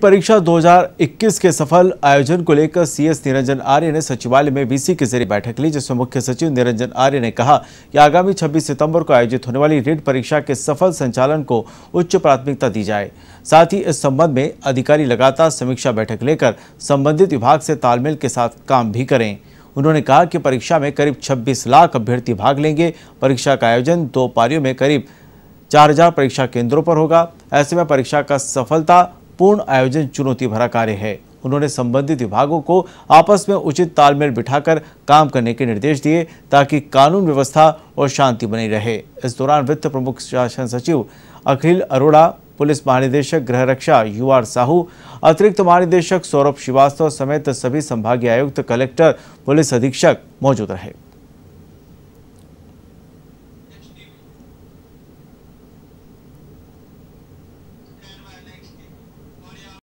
परीक्षा 2021 के सफल आयोजन को लेकर सीएस निरंजन आर्य ने सचिवालय में बीसी के जरिए बैठक ली जिसमें मुख्य सचिव निरंजन आर्य ने कहा कि आगामी 26 सितंबर को आयोजित होने वाली रीट परीक्षा के सफल संचालन को उच्च प्राथमिकता दी जाए साथ ही इस संबंध में अधिकारी लगातार समीक्षा बैठक लेकर संबंधित विभाग से तालमेल के साथ काम भी करें उन्होंने कहा कि परीक्षा में करीब छब्बीस लाख अभ्यर्थी भाग लेंगे परीक्षा का आयोजन दो पारियों में करीब चार परीक्षा केंद्रों पर होगा ऐसे में परीक्षा का सफलता पूर्ण आयोजन चुनौती भरा कार्य है उन्होंने संबंधित विभागों को आपस में उचित तालमेल बिठाकर काम करने के निर्देश दिए ताकि कानून व्यवस्था और शांति बनी रहे इस दौरान वित्त प्रमुख शासन सचिव अखिल अरोड़ा पुलिस महानिदेशक गृह रक्षा यू आर साहू अतिरिक्त महानिदेशक सौरभ श्रीवास्तव समेत सभी संभागीय आयुक्त कलेक्टर पुलिस अधीक्षक मौजूद रहे